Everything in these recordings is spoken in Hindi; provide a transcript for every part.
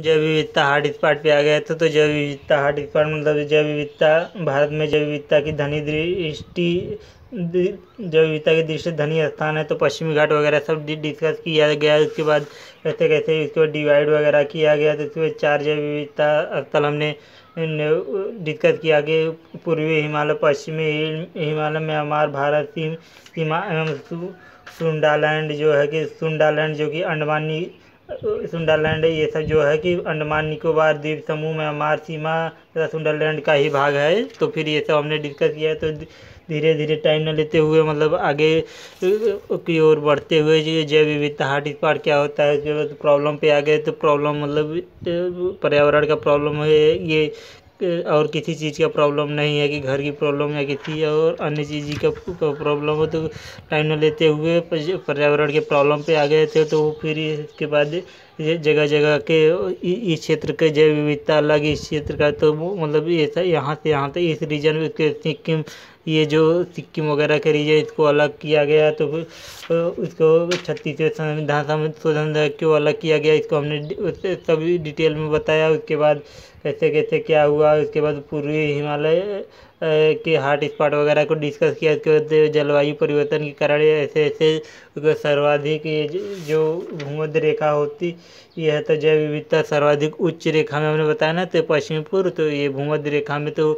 जैव विविधता हार्ड स्पॉट पे आ गए थे तो जैव विविधता हार्ड स्पॉट मतलब जैव विविधता भारत में जैव विविधता की धनी दृष्टि जैव विविधता की दृष्टि धनी स्थान है तो पश्चिमी घाट वगैरह सब डिस्कस किया गया उसके बाद कैसे कैसे उसके बाद डिवाइड वगैरह किया गया तो उसके बाद चार जैव विविधता स्थल हमने डिस्कस किया कि पूर्वी हिमालय पश्चिमी हिमालय में हमार भारत सीमा एवं सुंडालैंड जो है कि सुंडालैंड जो कि अंडमानी सुंडरलैंड ये सब जो है कि अंडमान निकोबार द्वीप समूह में अमार सीमा तथा सुंडरलैंड का ही भाग है तो फिर ये सब हमने डिस्कस किया है तो धीरे धीरे टाइम न लेते हुए मतलब आगे की ओर बढ़ते हुए जैव विविधता हार्ट स्पार्ट क्या होता है उसके बाद प्रॉब्लम पे आ गए तो प्रॉब्लम मतलब पर्यावरण का प्रॉब्लम है ये और किसी चीज़ का प्रॉब्लम नहीं है कि घर की प्रॉब्लम या किसी और अन्य चीज़ का प्रॉब्लम हो तो टाइम न लेते हुए पर्यावरण के प्रॉब्लम पे आ गए थे तो फिर इसके बाद ये जगह जगह के इस क्षेत्र के जैव विविधता अलग इस क्षेत्र का तो मतलब ऐसा यहाँ से यहाँ तक इस रीजन में सिक्किम ये जो सिक्किम वगैरह के रीजन इसको अलग किया गया तो उसको छत्तीसगढ़ संविधान संशोधन क्यों अलग किया गया इसको हमने सभी डिटेल में बताया उसके बाद कैसे कैसे क्या हुआ उसके बाद पूर्वी हिमालय के हॉट स्पॉट वगैरह को डिस्कस किया इसके बाद जलवायु परिवर्तन के कारण ऐसे ऐसे सर्वाधिक जो भूमध्य रेखा होती यह तो जैव विविधता सर्वाधिक उच्च रेखा में हमने बताया ना तो पश्चिमी पूर्व तो ये भूमध्य रेखा में तो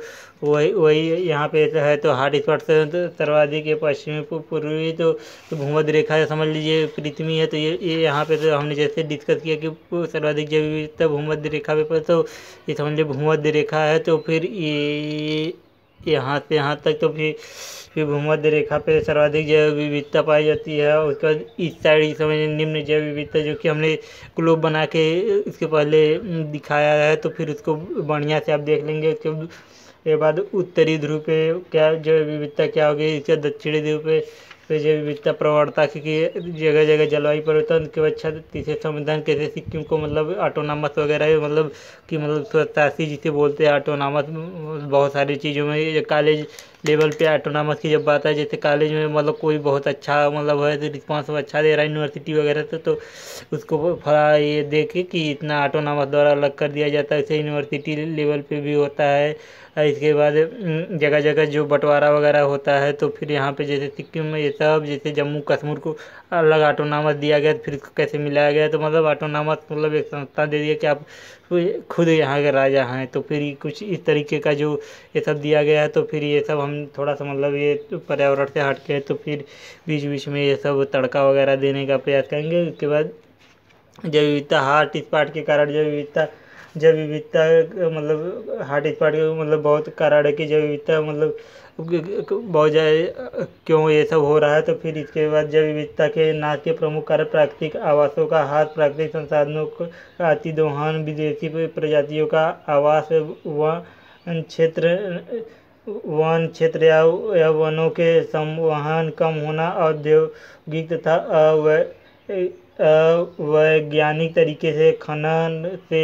वही वही यहाँ पे है तो हॉट स्पॉट से तो सर्वाधिक ये पश्चिमी पूर्वी तो, भूमध्य रेखा समझ लीजिए पृथ्वी है तो ये ये यहाँ पे तो हमने जैसे डिस्कस किया कि सर्वाधिक जैव विविधता भूमध्य रेखा पे तो ये समझ लीजिए भूमध्य रेखा है तो फिर ये यहाँ से यहाँ तक तो फिर फिर भूमध्य रेखा पे सर्वाधिक जैव विविधता पाई जाती है उसके बाद इस साइड इस समय निम्न जैव विविधता जो कि हमने ग्लोब बना के इसके पहले दिखाया है तो फिर उसको बढ़िया से आप देख लेंगे उसके बाद उत्तरी ध्रुव पे क्या जैव विविधता क्या होगी इसके दक्षिणी ध्रुव पे तो जैव विविधता प्रवणता की जगह जगह जलवायु परिवर्तन के अच्छा तीसरे संविधान कैसे सिक्किम को मतलब ऑटोनॉमस वगैरह मतलब कि मतलब स्वतासी जिसे बोलते हैं ऑटोनॉमस बहुत सारी चीज़ों में कॉलेज लेवल पे ऑटोनॉमस की जब बात है जैसे कॉलेज में मतलब कोई बहुत अच्छा मतलब है तो रिस्पॉन्स अच्छा दे रहा है यूनिवर्सिटी वगैरह से तो उसको फला ये देखे कि इतना ऑटोनामस द्वारा अलग कर दिया जाता है ऐसे यूनिवर्सिटी लेवल पे भी होता है इसके बाद हम्म, जगह जगह जो बंटवारा वगैरह होता है तो फिर यहाँ पे जैसे सिक्किम में ये सब जैसे जम्मू कश्मीर को अलग ऑटोनॉमस दिया गया तो फिर इसको कैसे मिलाया गया तो मतलब ऑटोनामस मतलब एक संस्था दे दिया कि आप खुद यहाँ के राजा हैं तो फिर कुछ इस तरीके का जो ये सब दिया गया है तो फिर ये सब हम हम थोड़ा सा मतलब ये तो पर्यावरण से हट के तो फिर बीच बीच में ये सब तड़का वगैरह देने का प्रयास करेंगे उसके बाद जैव विविधता हार्ट स्पाट के कारण जैव विविधता जैव विविधता मतलब हार्ट स्पाट के मतलब बहुत कारण है कि जैव विविधता मतलब बहुत ज़्यादा क्यों ये सब हो रहा है तो फिर इसके बाद जैव विविधता के नाश के प्रमुख कारण प्राकृतिक आवासों का हाथ प्राकृतिक संसाधनों का अति दोहन विदेशी प्रजातियों का आवास व क्षेत्र वन क्षेत्र या, या वनों के संवहन कम होना औद्योगिक तथा अवैज्ञानिक तरीके से खनन से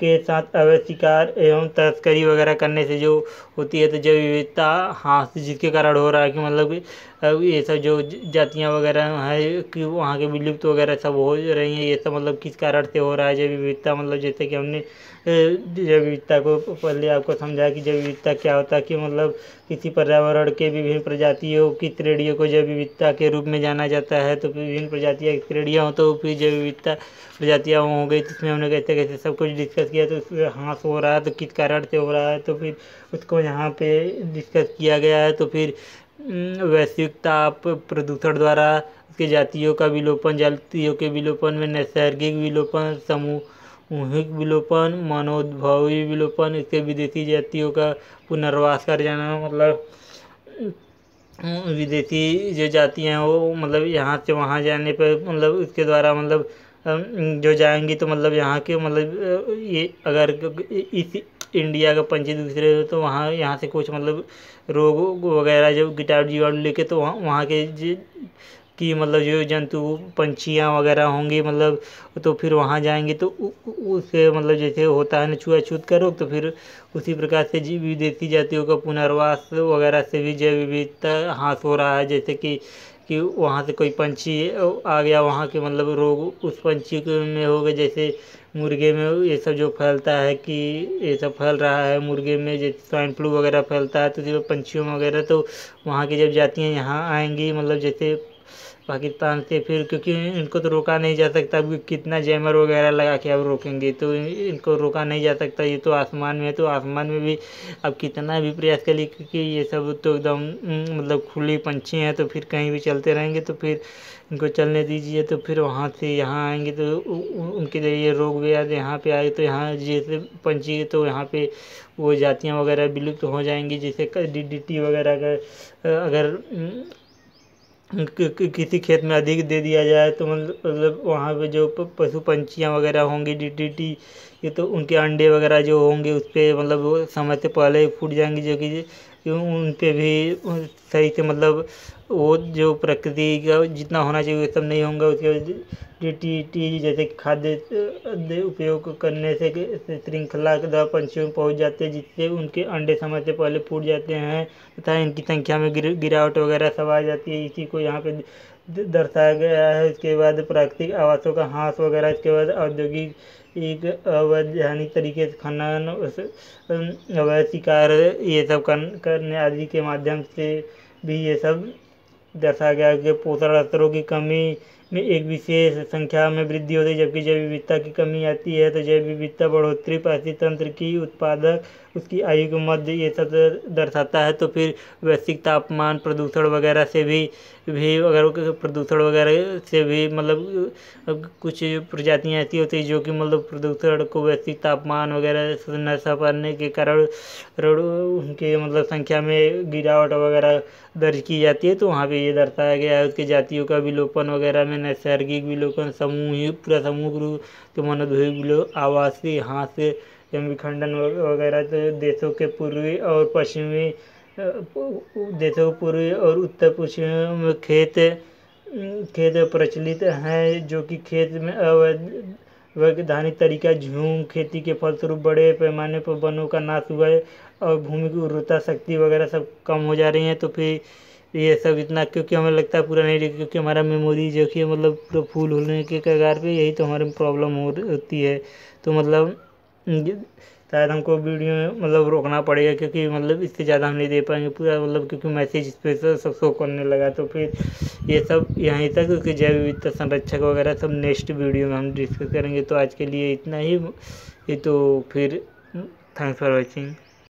के साथ अवैध शिकार एवं तस्करी वगैरह करने से जो होती है तो जैव विविधता हाँ जिसके कारण हो रहा है कि मतलब ये सब जो जातियाँ वगैरह हैं कि वहाँ के विलुप्त वगैरह सब हो रही हैं ये सब मतलब किस कारण से हो रहा है जैव विविधता मतलब जैसे कि हमने जैव विविधता को पहले आपको समझाया कि जैव विविधता क्या होता है कि मतलब किसी पर्यावरण के विभिन्न प्रजातियों की श्रेणियों को जैव विविधता के रूप में जाना जाता है तो विभिन्न प्रजातियाँ श्रेणियाँ हो तो फिर जैव विविधता प्रजातियाँ हो गई जिसमें हमने कैसे कैसे सब कुछ डिस्कस किया तो उसमें हाथ से हो रहा है तो किस कारण से हो रहा है तो फिर उसको यहाँ पे डिस्कस किया गया है तो फिर वैश्विक ताप प्रदूषण द्वारा उसके जातियों का विलोपन जातियों के विलोपन में नैसर्गिक विलोपन सामूहिक विलोपन मनोद्भवी विलोपन इसके विदेशी जातियों का पुनर्वास कर जाना मतलब विदेशी जो जातियाँ हैं वो मतलब यहाँ से वहाँ जाने पर मतलब उसके द्वारा मतलब जो जाएंगी तो मतलब यहाँ के मतलब ये अगर इस इंडिया का पंछी दूसरे तो वहाँ यहाँ से कुछ मतलब रोग वगैरह जब गिटार जीवाणु लेके तो वहाँ वहाँ के कि मतलब जो जंतु पंछियाँ वगैरह होंगी मतलब तो फिर वहाँ जाएंगे तो उससे मतलब जैसे होता है ना छुआछूत का रोग तो फिर उसी प्रकार से जीव विदेशी जातियों का पुनर्वास वगैरह से भी जैव विविधता हाथ हो रहा है जैसे कि कि वहाँ से कोई पंछी आ गया वहाँ के मतलब रोग उस पंछी में हो गए जैसे मुर्गे में ये सब जो फैलता है कि ये सब फैल रहा है मुर्गे में जैसे स्वाइन फ्लू वगैरह फैलता है तो जो पंछियों वगैरह तो वहाँ की जब जाती हैं यहाँ आएंगी मतलब जैसे पाकिस्तान से फिर क्योंकि इनको तो रोका नहीं जा सकता अब कितना जैमर वगैरह लगा के अब रोकेंगे तो इनको रोका नहीं जा सकता ये तो आसमान में है तो आसमान में भी अब कितना भी प्रयास कर लिए क्योंकि ये सब तो एकदम मतलब खुले पंछी हैं तो फिर कहीं भी चलते रहेंगे तो फिर इनको चलने दीजिए तो फिर वहाँ से यहाँ आएंगे तो उनके जरिए रोक भी आते यहाँ पे आए तो यहाँ जैसे पंछी तो यहाँ पे वो जातियाँ वगैरह विलुप्त हो जाएंगी जैसे डी डी टी वगैरह अगर अगर किसी खेत में अधिक दे दिया जाए तो मतलब, मतलब वहाँ पे जो पशु पंछियाँ वगैरह होंगी डीडीटी ये तो उनके अंडे वगैरह जो होंगे उस पर मतलब समय से पहले फूट जाएंगे जो कि उन पे भी सही से मतलब वो जो प्रकृति का जितना होना चाहिए वो सब नहीं होंगे उसके टी टी जैसे खाद्य उपयोग करने से श्रृंखला द्वारा पंछियों पहुँच जाते हैं जिससे उनके अंडे समय से पहले फूट जाते हैं तथा इनकी संख्या में गिर, गिरावट वगैरह सब आ जाती है इसी को यहाँ पे दर्शाया गया है इसके बाद प्राकृतिक आवासों का हाँस वगैरह इसके बाद औद्योगिक एक अवैधानिक तरीके से खनन अवैध शिकार ये सब करने आदि के माध्यम से भी ये सब दर्शाया गया कि पोषण स्तरों की कमी में एक विशेष संख्या में वृद्धि होती है जबकि जैव विविधता की कमी आती है तो जैव विविधता बढ़ोतरी तंत्र की उत्पादक उसकी आयु के मध्य ये सब दर्शाता है तो फिर वैश्विक तापमान प्रदूषण वगैरह से भी भी अगर प्रदूषण वगैरह से भी मतलब कुछ प्रजातियाँ ऐसी होती है जो कि मतलब प्रदूषण को वैश्विक तापमान वगैरह न सह के कारण उनके मतलब संख्या में गिरावट वगैरह दर्ज की जाती है तो वहाँ पे ये दर्शाया गया है उसके जातियों का विलोपन वगैरह में नैसर्गिक विलोकन समूह प्रसमूह के मनोद्भवी विलोक आवासीय यहाँ से विखंडन वगैरह तो देशों के पूर्वी और पश्चिमी देशों पूर्वी और उत्तर पश्चिम खेत खेत प्रचलित हैं जो कि खेत में अवैध वैधानिक तरीका झूम खेती के फलस्वरूप बड़े पैमाने पर वनों का नाश हुआ है और भूमि की उर्वरता शक्ति वगैरह सब कम हो जा रही है तो फिर ये सब इतना क्योंकि हमें लगता है पूरा नहीं रहेगा क्योंकि हमारा मेमोरी जो कि मतलब पूरा फुल होने के कगार पे यही तो हमारे प्रॉब्लम हो होती है तो मतलब शायद हमको वीडियो में मतलब रोकना पड़ेगा क्योंकि मतलब इससे ज़्यादा हम नहीं दे पाएंगे पूरा मतलब क्योंकि मैसेज इस पर तो सब शो करने लगा तो फिर ये सब यहीं तक क्योंकि जैव विविधता संरक्षक वगैरह सब नेक्स्ट वीडियो में हम डिस्कस करेंगे तो आज के लिए इतना ही ये तो फिर थैंक्स फॉर वॉचिंग